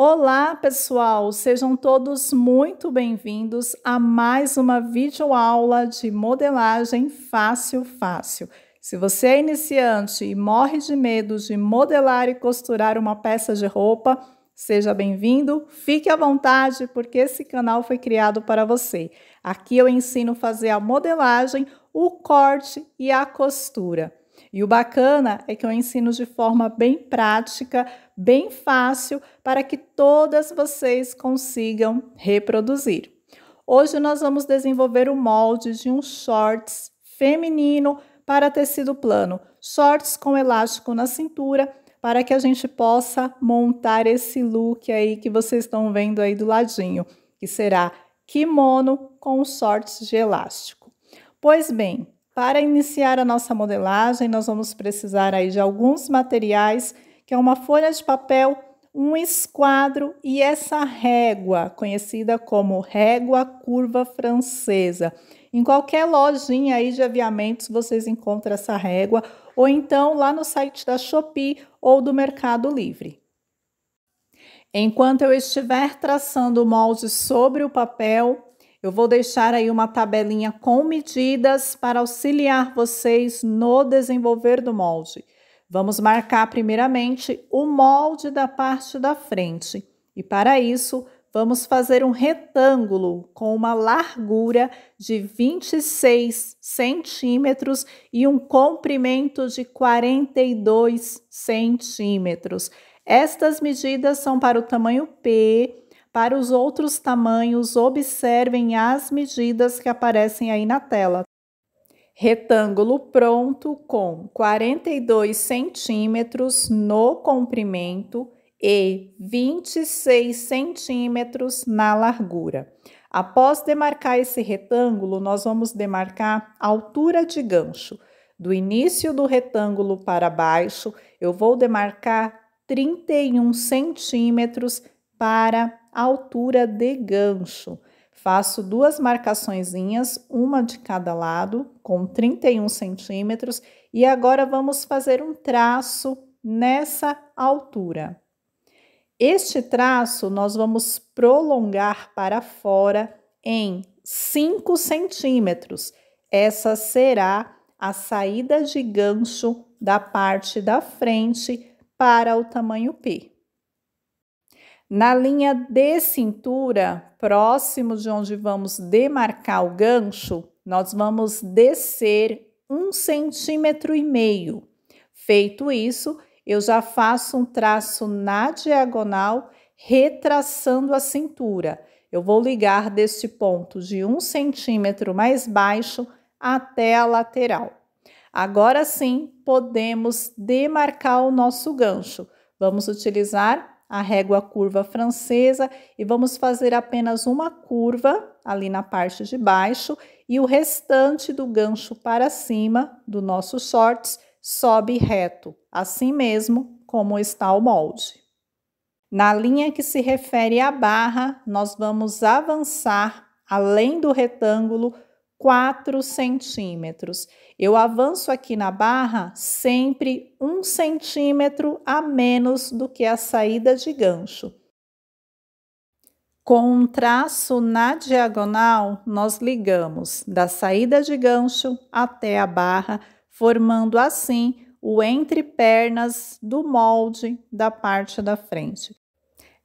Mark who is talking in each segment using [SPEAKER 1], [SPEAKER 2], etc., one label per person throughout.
[SPEAKER 1] Olá, pessoal! Sejam todos muito bem-vindos a mais uma videoaula de modelagem fácil fácil. Se você é iniciante e morre de medo de modelar e costurar uma peça de roupa, seja bem-vindo, fique à vontade, porque esse canal foi criado para você. Aqui eu ensino a fazer a modelagem, o corte e a costura. E o bacana é que eu ensino de forma bem prática, bem fácil, para que todas vocês consigam reproduzir. Hoje nós vamos desenvolver o molde de um shorts feminino para tecido plano, shorts com elástico na cintura, para que a gente possa montar esse look aí que vocês estão vendo aí do ladinho, que será kimono com shorts de elástico. Pois bem, para iniciar a nossa modelagem, nós vamos precisar aí de alguns materiais, que é uma folha de papel, um esquadro e essa régua, conhecida como régua curva francesa. Em qualquer lojinha aí de aviamentos vocês encontram essa régua, ou então lá no site da Shopee ou do Mercado Livre. Enquanto eu estiver traçando o molde sobre o papel, eu vou deixar aí uma tabelinha com medidas para auxiliar vocês no desenvolver do molde. Vamos marcar primeiramente o molde da parte da frente e para isso vamos fazer um retângulo com uma largura de 26 centímetros e um comprimento de 42 centímetros. Estas medidas são para o tamanho P para os outros tamanhos, observem as medidas que aparecem aí na tela. Retângulo pronto com 42 centímetros no comprimento e 26 centímetros na largura. Após demarcar esse retângulo, nós vamos demarcar a altura de gancho. Do início do retângulo para baixo, eu vou demarcar 31 centímetros para a altura de gancho. Faço duas marcaçõezinhas, uma de cada lado, com 31 centímetros, e agora vamos fazer um traço nessa altura. Este traço nós vamos prolongar para fora em 5 centímetros. Essa será a saída de gancho da parte da frente para o tamanho P. Na linha de cintura, próximo de onde vamos demarcar o gancho, nós vamos descer um centímetro e meio. Feito isso, eu já faço um traço na diagonal, retraçando a cintura. Eu vou ligar deste ponto de um centímetro mais baixo até a lateral. Agora sim, podemos demarcar o nosso gancho. Vamos utilizar a régua curva francesa e vamos fazer apenas uma curva ali na parte de baixo e o restante do gancho para cima do nosso shorts sobe reto, assim mesmo como está o molde. Na linha que se refere à barra, nós vamos avançar além do retângulo 4 centímetros. Eu avanço aqui na barra sempre um centímetro a menos do que a saída de gancho. Com um traço na diagonal, nós ligamos da saída de gancho até a barra, formando assim o entre pernas do molde da parte da frente.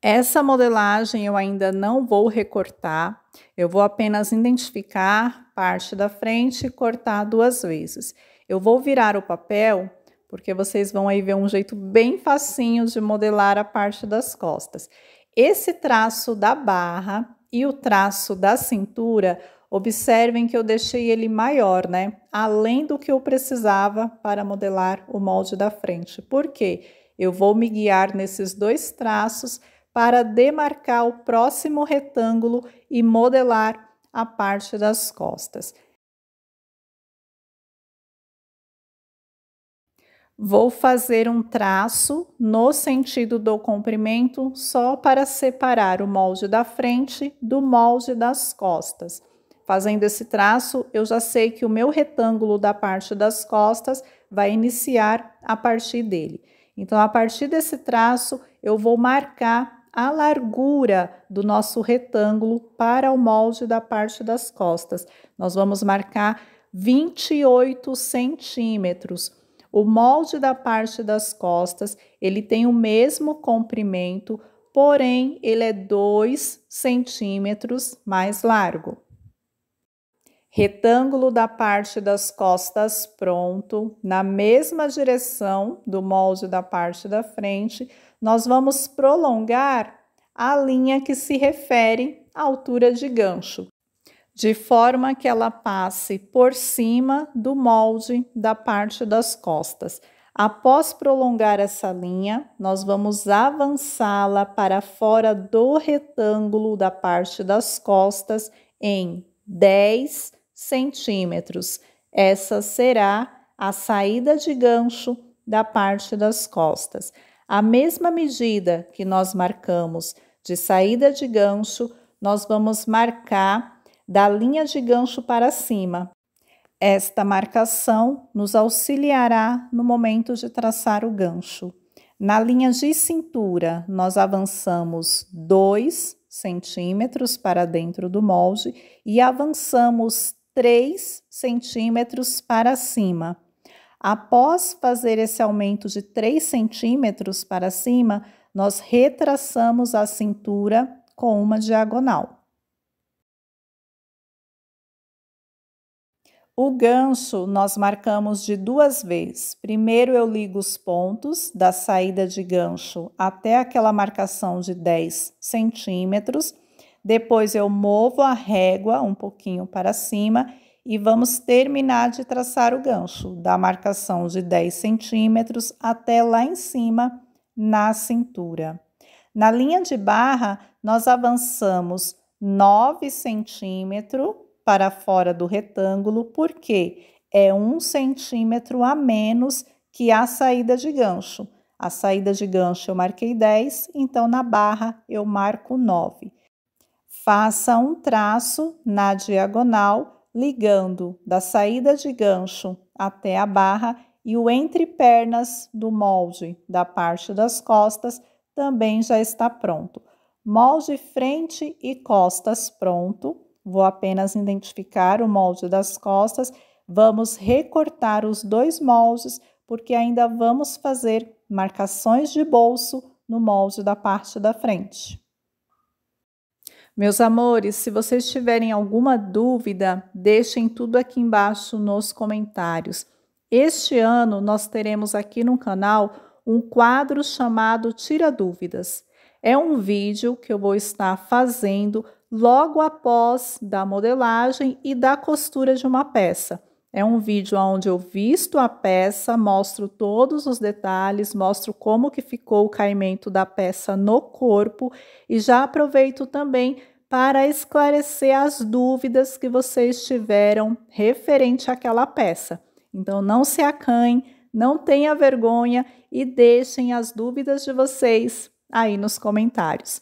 [SPEAKER 1] Essa modelagem eu ainda não vou recortar, eu vou apenas identificar parte da frente e cortar duas vezes. Eu vou virar o papel porque vocês vão aí ver um jeito bem facinho de modelar a parte das costas. Esse traço da barra e o traço da cintura, observem que eu deixei ele maior, né? Além do que eu precisava para modelar o molde da frente. Por quê? Eu vou me guiar nesses dois traços para demarcar o próximo retângulo e modelar a parte das costas. Vou fazer um traço no sentido do comprimento só para separar o molde da frente do molde das costas. Fazendo esse traço, eu já sei que o meu retângulo da parte das costas vai iniciar a partir dele. Então, a partir desse traço, eu vou marcar a largura do nosso retângulo para o molde da parte das costas. Nós vamos marcar 28 centímetros. O molde da parte das costas, ele tem o mesmo comprimento, porém ele é 2 centímetros mais largo. Retângulo da parte das costas pronto, na mesma direção do molde da parte da frente, nós vamos prolongar a linha que se refere à altura de gancho, de forma que ela passe por cima do molde da parte das costas. Após prolongar essa linha, nós vamos avançá-la para fora do retângulo da parte das costas em 10 centímetros. Essa será a saída de gancho da parte das costas. A mesma medida que nós marcamos de saída de gancho, nós vamos marcar da linha de gancho para cima. Esta marcação nos auxiliará no momento de traçar o gancho. Na linha de cintura, nós avançamos 2 centímetros para dentro do molde e avançamos 3 centímetros para cima. Após fazer esse aumento de 3 centímetros para cima, nós retraçamos a cintura com uma diagonal. O gancho nós marcamos de duas vezes. Primeiro eu ligo os pontos da saída de gancho até aquela marcação de 10 centímetros. Depois eu movo a régua um pouquinho para cima e vamos terminar de traçar o gancho da marcação de 10 centímetros até lá em cima na cintura. Na linha de barra, nós avançamos 9 centímetros para fora do retângulo, porque é um centímetro a menos que a saída de gancho. A saída de gancho eu marquei 10, então na barra eu marco 9. Faça um traço na diagonal ligando da saída de gancho até a barra e o entrepernas do molde da parte das costas também já está pronto. Molde frente e costas pronto. Vou apenas identificar o molde das costas. Vamos recortar os dois moldes, porque ainda vamos fazer marcações de bolso no molde da parte da frente. Meus amores, se vocês tiverem alguma dúvida, deixem tudo aqui embaixo nos comentários. Este ano nós teremos aqui no canal um quadro chamado Tira Dúvidas. É um vídeo que eu vou estar fazendo logo após da modelagem e da costura de uma peça. É um vídeo onde eu visto a peça, mostro todos os detalhes, mostro como que ficou o caimento da peça no corpo e já aproveito também para esclarecer as dúvidas que vocês tiveram referente àquela peça. Então não se acanhem, não tenha vergonha e deixem as dúvidas de vocês aí nos comentários.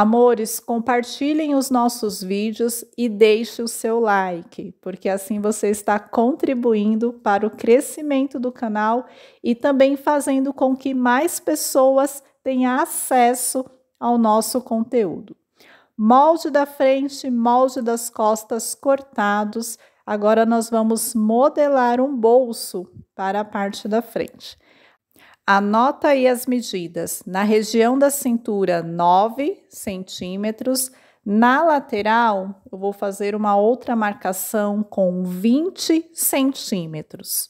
[SPEAKER 1] Amores, compartilhem os nossos vídeos e deixe o seu like, porque assim você está contribuindo para o crescimento do canal e também fazendo com que mais pessoas tenham acesso ao nosso conteúdo. Molde da frente, molde das costas cortados. Agora nós vamos modelar um bolso para a parte da frente. Anota aí as medidas. Na região da cintura, 9 centímetros. Na lateral, eu vou fazer uma outra marcação com 20 centímetros.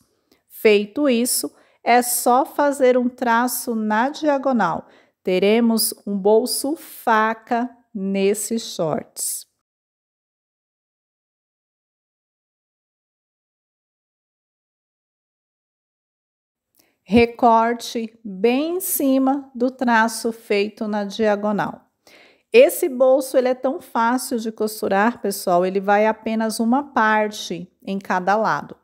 [SPEAKER 1] Feito isso, é só fazer um traço na diagonal. Teremos um bolso faca nesses shorts. recorte bem em cima do traço feito na diagonal. Esse bolso ele é tão fácil de costurar, pessoal, ele vai apenas uma parte em cada lado.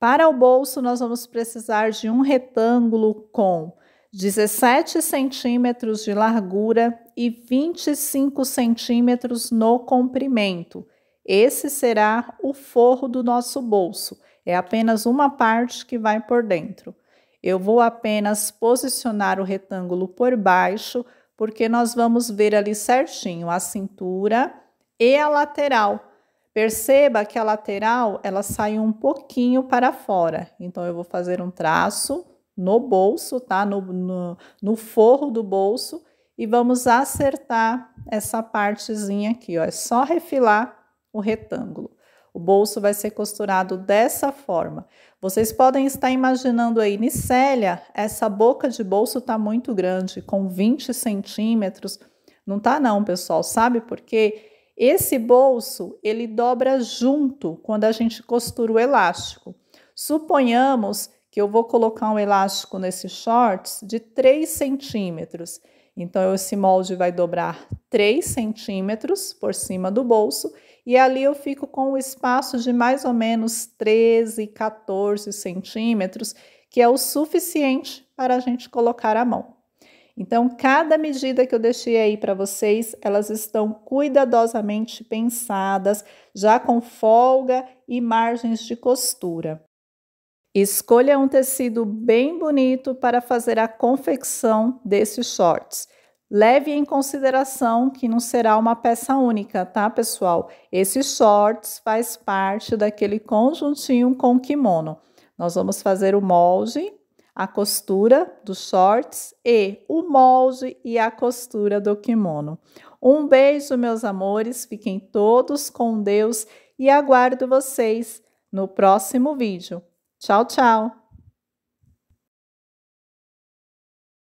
[SPEAKER 1] Para o bolso, nós vamos precisar de um retângulo com 17 centímetros de largura e 25 centímetros no comprimento. Esse será o forro do nosso bolso, é apenas uma parte que vai por dentro. Eu vou apenas posicionar o retângulo por baixo, porque nós vamos ver ali certinho a cintura e a lateral. Perceba que a lateral, ela sai um pouquinho para fora. Então, eu vou fazer um traço no bolso, tá? No, no, no forro do bolso. E vamos acertar essa partezinha aqui, ó. É só refilar o retângulo. O bolso vai ser costurado dessa forma. Vocês podem estar imaginando aí, Nicélia, essa boca de bolso está muito grande, com 20 centímetros. Não tá não, pessoal, sabe por quê? Esse bolso, ele dobra junto quando a gente costura o elástico. Suponhamos que eu vou colocar um elástico nesse shorts de 3 centímetros. Então, esse molde vai dobrar 3 centímetros por cima do bolso e ali eu fico com o espaço de mais ou menos 13, 14 centímetros, que é o suficiente para a gente colocar a mão. Então, cada medida que eu deixei aí para vocês, elas estão cuidadosamente pensadas, já com folga e margens de costura. Escolha um tecido bem bonito para fazer a confecção desses shorts. Leve em consideração que não será uma peça única, tá, pessoal? Esse shorts faz parte daquele conjuntinho com kimono. Nós vamos fazer o molde, a costura dos shorts e o molde e a costura do kimono. Um beijo, meus amores. Fiquem todos com Deus e aguardo vocês no próximo vídeo. Tchau, tchau!